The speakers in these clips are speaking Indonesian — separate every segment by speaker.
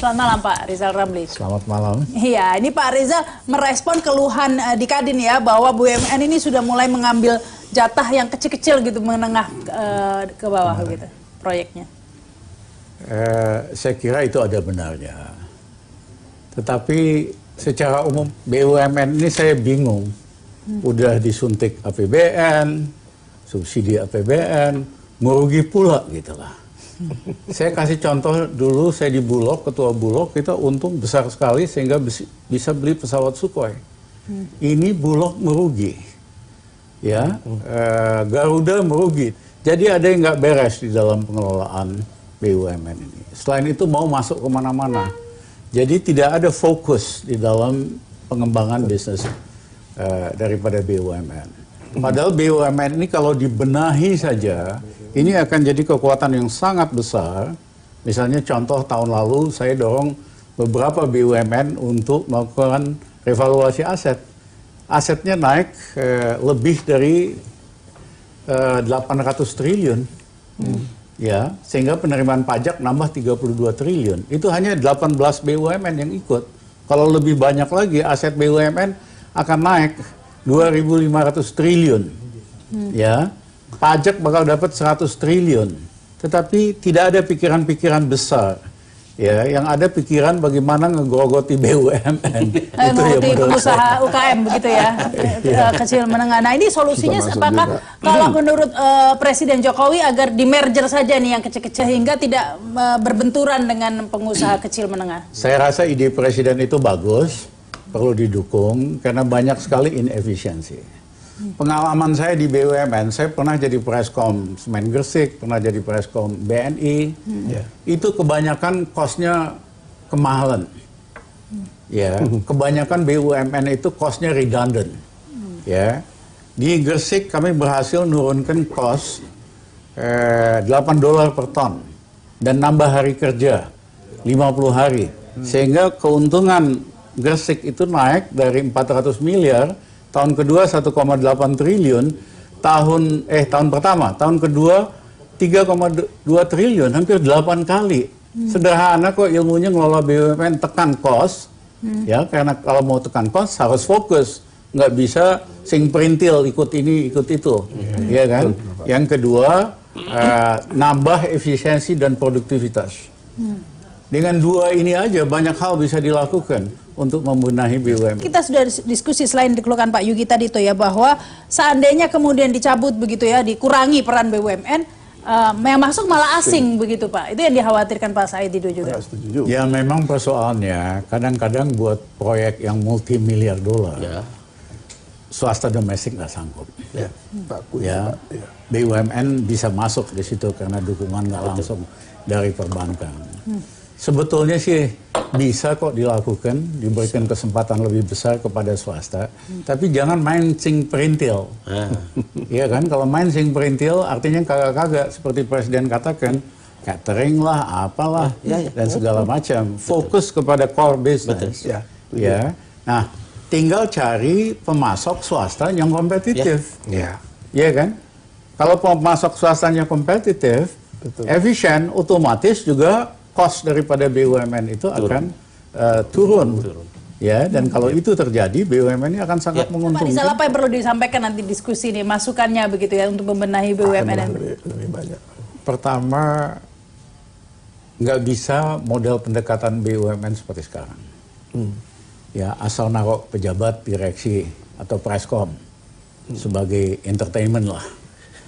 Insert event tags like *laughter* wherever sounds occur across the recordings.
Speaker 1: Selamat malam Pak Rizal Ramli. Selamat malam. Iya, ini Pak Rizal merespon keluhan uh, di Kadin ya bahwa BUMN ini sudah mulai mengambil jatah yang kecil-kecil gitu menengah uh, ke bawah Benar. gitu proyeknya.
Speaker 2: Eh, saya kira itu ada benarnya. Tetapi secara umum BUMN ini saya bingung. Hmm. Udah disuntik APBN, subsidi APBN, merugi pula gitu lah Hmm. saya kasih contoh dulu saya di Bulog, ketua Bulog kita untung besar sekali sehingga bisa beli pesawat Sukhoi. Hmm. Ini Bulog merugi, ya hmm. eh, Garuda merugi. Jadi ada yang nggak beres di dalam pengelolaan BUMN ini. Selain itu mau masuk kemana-mana, jadi tidak ada fokus di dalam pengembangan bisnis eh, daripada BUMN. Padahal BUMN ini kalau dibenahi saja ini akan jadi kekuatan yang sangat besar. Misalnya contoh tahun lalu saya dorong beberapa BUMN untuk melakukan revaluasi aset. Asetnya naik eh, lebih dari eh, 800 triliun. Hmm. Ya, sehingga penerimaan pajak nambah 32 triliun. Itu hanya 18 BUMN yang ikut. Kalau lebih banyak lagi aset BUMN akan naik 2.500 triliun. Hmm. Ya pajak bakal dapat 100 triliun. Tetapi tidak ada pikiran-pikiran besar. Ya, yang ada pikiran bagaimana ngegrogoti BUMN. Eh, ya ngegrogoti pengusaha
Speaker 1: UKM begitu ya, iya. kecil menengah. Nah ini solusinya apakah juga. kalau hmm. menurut uh, Presiden Jokowi agar di merger saja nih yang kecil-kecil hingga tidak uh, berbenturan dengan pengusaha kecil menengah?
Speaker 2: Saya rasa ide Presiden itu bagus, perlu didukung karena banyak sekali inefisiensi. Pengalaman saya di BUMN, saya pernah jadi preskom Semen Gresik, pernah jadi preskom BNI. Hmm. Yeah. Itu kebanyakan kosnya kemahalan. Hmm. Ya, hmm. kebanyakan BUMN itu kosnya redundant. Hmm. Ya. Di Gresik kami berhasil nurunkan kos eh, 8 dolar per ton dan nambah hari kerja 50 hari. Hmm. Sehingga keuntungan Gresik itu naik dari 400 miliar tahun kedua 1,8 triliun, tahun eh tahun pertama, tahun kedua 3,2 triliun, hampir 8 kali. Hmm. Sederhana kok ilmunya ngelola BUMN tekan kos, hmm. ya karena kalau mau tekan kos harus fokus, nggak bisa sing perintil ikut ini ikut itu, hmm. ya kan. hmm. Yang kedua uh, nambah efisiensi dan produktivitas. Hmm. Dengan dua ini aja banyak hal bisa dilakukan untuk membenahi BUMN.
Speaker 1: Kita sudah diskusi selain dikeluhkan Pak Yugi tadi itu ya bahwa seandainya kemudian dicabut begitu ya, dikurangi peran BUMN, uh, eh, yang masuk malah asing Sini. begitu Pak. Itu yang dikhawatirkan Pak Said Dido juga.
Speaker 2: Ya memang persoalannya kadang-kadang buat proyek yang multi miliar dolar. Ya. Swasta domestik nggak sanggup. Ya, bagus. Ya, ya, BUMN bisa masuk di situ karena dukungan nggak langsung dari perbankan. Hmm. Sebetulnya sih bisa kok dilakukan, diberikan kesempatan lebih besar kepada swasta, hmm. tapi jangan main sing perintil. Ah. *laughs* Iya kan, kalau main sing perintil artinya kagak-kagak seperti Presiden katakan, catering lah, apalah, ah, ya, ya. dan segala macam. Fokus Betul. kepada core business. Betul. Ya. ya. Nah, tinggal cari pemasok swasta yang kompetitif. Ya. Ya. Iya. Iya ya, kan? Kalau pemasok swastanya kompetitif, efisien, otomatis juga kos daripada BUMN itu turun. akan uh, turun. turun. Ya, dan kalau ya. itu terjadi BUMN ini akan sangat ya. menguntungkan. Pak apa
Speaker 1: yang perlu disampaikan nanti diskusi ini, masukannya begitu ya untuk membenahi BUMN? lebih, lebih banyak.
Speaker 2: Pertama, nggak bisa model pendekatan BUMN seperti sekarang. Hmm. Ya, asal narok pejabat direksi atau preskom hmm. sebagai entertainment lah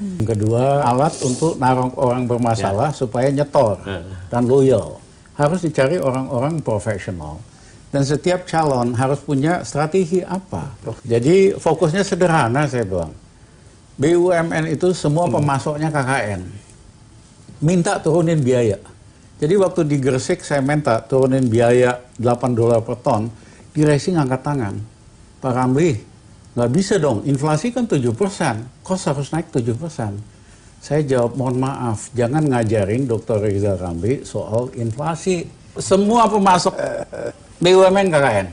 Speaker 2: yang kedua, alat untuk narong orang bermasalah yeah. supaya nyetor yeah. dan loyal. Harus dicari orang-orang profesional. Dan setiap calon harus punya strategi apa. Jadi fokusnya sederhana saya bilang. BUMN itu semua hmm. pemasoknya KKN. Minta turunin biaya. Jadi waktu di Gresik saya minta turunin biaya 8 dolar per ton, di racing angkat tangan. Pak Ramli, Nggak bisa dong, inflasi kan 7 persen, kos harus naik 7 persen. Saya jawab, mohon maaf, jangan ngajarin Dr. Riza Ramli soal inflasi. Semua pemasok BUMN KKN.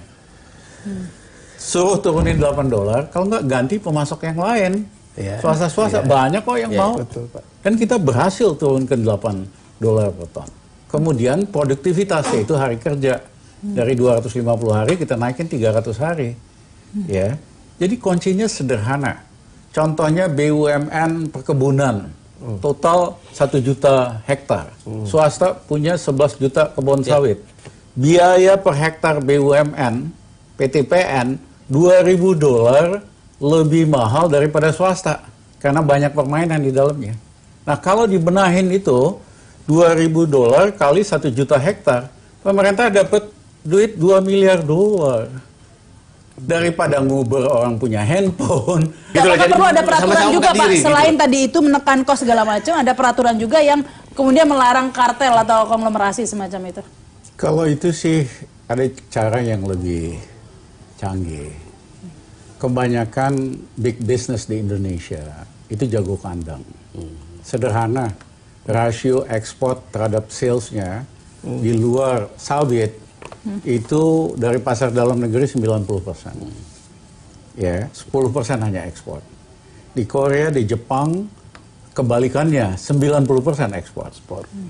Speaker 2: Suruh turunin 8 dolar, kalau nggak ganti pemasok yang lain. Iya. Swasta-swasta, ya, ya. banyak kok yang ya, mau. Betul, Pak. Kan kita berhasil turun ke 8 dolar per ton. Kemudian produktivitas, itu hari kerja. Dari 250 hari kita naikin 300 hari. Hmm. Ya. Jadi kuncinya sederhana. Contohnya BUMN perkebunan hmm. total satu juta hektar. Hmm. Swasta punya 11 juta kebun ya. sawit. Biaya per hektar BUMN PTPN 2000 dolar lebih mahal daripada swasta karena banyak permainan di dalamnya. Nah, kalau dibenahin itu 2000 dolar kali satu juta hektar, pemerintah dapat duit 2 miliar dolar daripada nguber orang punya handphone. *laughs*
Speaker 1: Gitu loh, jadi perlu ada peraturan sama -sama juga Pak. Selain gitu. tadi itu menekan kos segala macam, ada peraturan juga yang kemudian melarang kartel atau konglomerasi semacam itu.
Speaker 2: Kalau itu sih ada cara yang lebih canggih. Kebanyakan big business di Indonesia itu jago kandang. Sederhana, rasio ekspor terhadap salesnya di hmm. luar Soviet. Hmm. itu dari pasar dalam negeri 90 persen. Ya, 10 persen hanya ekspor. Di Korea, di Jepang, kebalikannya 90 persen ekspor.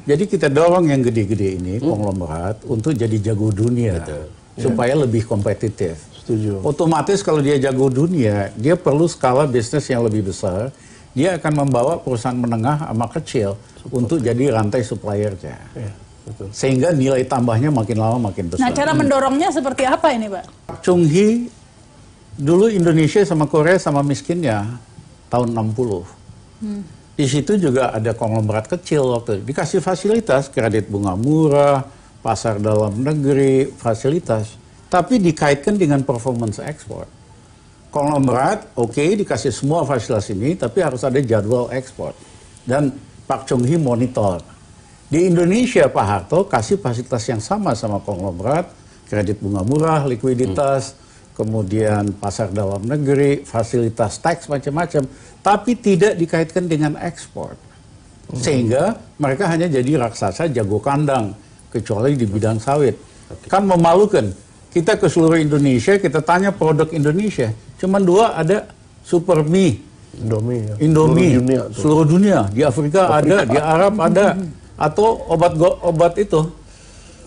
Speaker 2: Jadi kita dorong yang gede-gede ini, hmm. konglomerat, untuk jadi jago dunia. Betul. Ya. Supaya yeah. lebih kompetitif. Setuju. Otomatis kalau dia jago dunia, dia perlu skala bisnis yang lebih besar. Dia akan membawa perusahaan menengah sama kecil Support. untuk jadi rantai suppliernya. Yeah. Betul. Sehingga nilai tambahnya makin lama makin besar. Nah, cara hmm.
Speaker 1: mendorongnya seperti apa ini, Pak?
Speaker 2: Chung Hee, dulu Indonesia sama Korea sama miskinnya tahun 60. Hmm. Di situ juga ada konglomerat kecil waktu dikasih fasilitas, kredit bunga murah, pasar dalam negeri, fasilitas. Tapi dikaitkan dengan performance ekspor. Konglomerat, oke, okay, dikasih semua fasilitas ini, tapi harus ada jadwal ekspor. Dan Pak Chung Hee monitor di Indonesia Pak Harto kasih fasilitas yang sama sama konglomerat, kredit bunga murah, likuiditas, hmm. kemudian pasar dalam negeri, fasilitas tax macam-macam, tapi tidak dikaitkan dengan ekspor. Hmm. Sehingga mereka hanya jadi raksasa jago kandang, kecuali di bidang sawit. Kan memalukan. Kita ke seluruh Indonesia, kita tanya produk Indonesia, cuman dua ada super mie. Indomie, ya. Indomie seluruh dunia, seluruh dunia. di Afrika, Afrika ada, di Arab ada. Hmm atau obat go, obat itu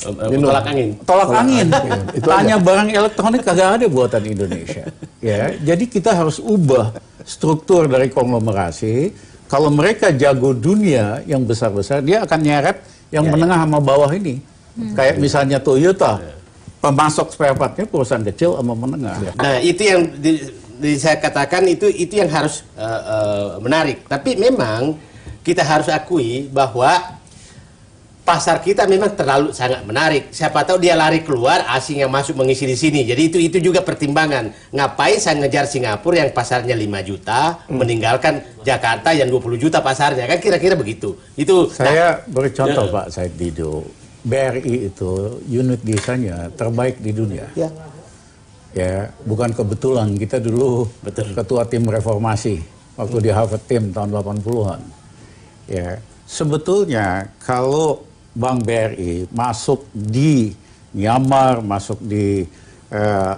Speaker 2: Minum. Tolak angin. Tolak, Tolak angin. angin. itu Tanya barang elektronik kagak ada buatan Indonesia. *laughs* ya, jadi kita harus ubah struktur dari konglomerasi. Kalau mereka jago dunia yang besar-besar, dia akan nyeret yang ya, ya. menengah ya. sama bawah ini. Hmm. Kayak ya. misalnya Toyota, ya. pemasok spare partnya perusahaan kecil sama menengah. Nah, itu yang di, di saya katakan itu itu yang harus uh, uh, menarik. Tapi memang kita harus akui bahwa pasar kita memang terlalu sangat menarik. Siapa tahu dia lari keluar, asing yang masuk mengisi di sini. Jadi itu itu juga pertimbangan. Ngapain saya ngejar Singapura yang pasarnya 5 juta, hmm. meninggalkan Jakarta yang 20 juta pasarnya. Kan kira-kira begitu. Itu Saya nah, beri contoh ya. Pak Said Dido. BRI itu unit desanya terbaik di dunia. Ya. Ya, bukan kebetulan kita dulu Betul. ketua tim reformasi waktu hmm. di Harvard Team tahun 80-an. Ya, sebetulnya kalau Bank BRI masuk di Myanmar, masuk di eh,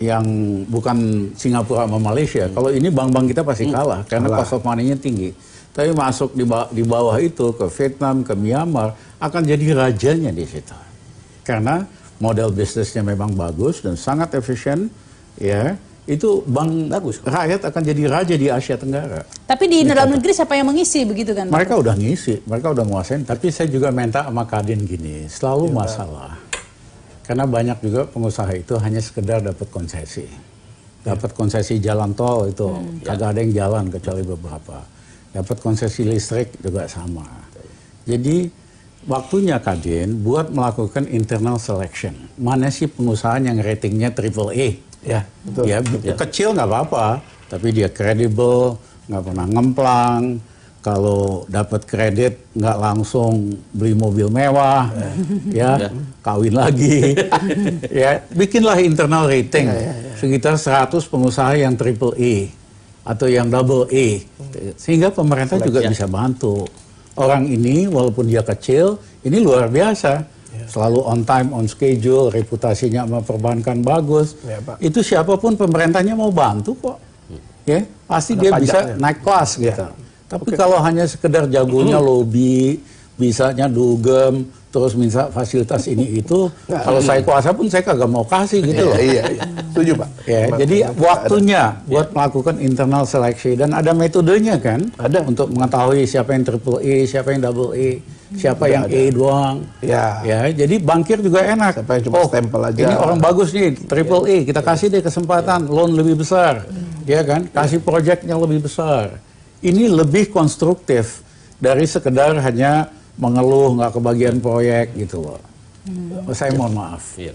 Speaker 2: yang bukan Singapura sama Malaysia. Hmm. Kalau ini bank-bank kita pasti hmm. kalah karena kalah. cost of money-nya tinggi. Tapi masuk di bawah, di bawah itu ke Vietnam, ke Myanmar akan jadi rajanya di situ. Karena model bisnisnya memang bagus dan sangat efisien ya itu Bang bagus rakyat akan jadi raja di Asia Tenggara.
Speaker 1: Tapi di, dalam negeri siapa yang mengisi begitu kan?
Speaker 2: Mereka udah ngisi, mereka udah nguasain. Tapi saya juga minta sama Kadin gini, selalu ya. masalah. Karena banyak juga pengusaha itu hanya sekedar dapat konsesi. Dapat konsesi jalan tol itu, hmm. Iya. kagak ya. ada yang jalan kecuali beberapa. Dapat konsesi listrik juga sama. Jadi waktunya Kadin buat melakukan internal selection. Mana sih pengusaha yang ratingnya triple A? Ya, Betul. ya, iya. ya. kecil nggak apa-apa, tapi dia kredibel, nggak pernah ngemplang. Kalau dapat kredit nggak langsung beli mobil mewah, eh. ya, ya kawin lagi, *laughs* ya bikinlah internal rating ya, ya, ya. sekitar 100 pengusaha yang triple E atau yang double E, sehingga pemerintah juga ya. bisa bantu orang ini walaupun dia kecil ini luar biasa Ya. selalu on time, on schedule, reputasinya memperbankan bagus. Ya, Pak. Itu siapapun pemerintahnya mau bantu kok. Ya, pasti Ada dia bisa ya. naik kelas ya. gitu. Tapi okay. kalau hanya sekedar jagonya mm *clears throat* -hmm. lobby, bisanya dugem, terus minta fasilitas ini itu, nah, kalau saya kuasa pun saya kagak mau kasih gitu loh. Iya, iya. Setuju, Pak. Ya, jadi waktunya ada. buat ya. melakukan internal seleksi dan ada metodenya kan? Ada. Untuk mengetahui siapa yang triple E, siapa yang double E siapa Udah yang ada. E doang. Ya. ya. Jadi bangkir juga enak. Siapa yang cuma oh, stempel aja. Ini orang bagus nih, triple E, kita ya. kasih deh kesempatan ya. loan lebih besar. Ya kan? Kasih proyek yang lebih besar. Ini lebih konstruktif dari sekedar hanya mengeluh nggak kebagian proyek gitu loh. Hmm. Saya mohon maaf. Iya.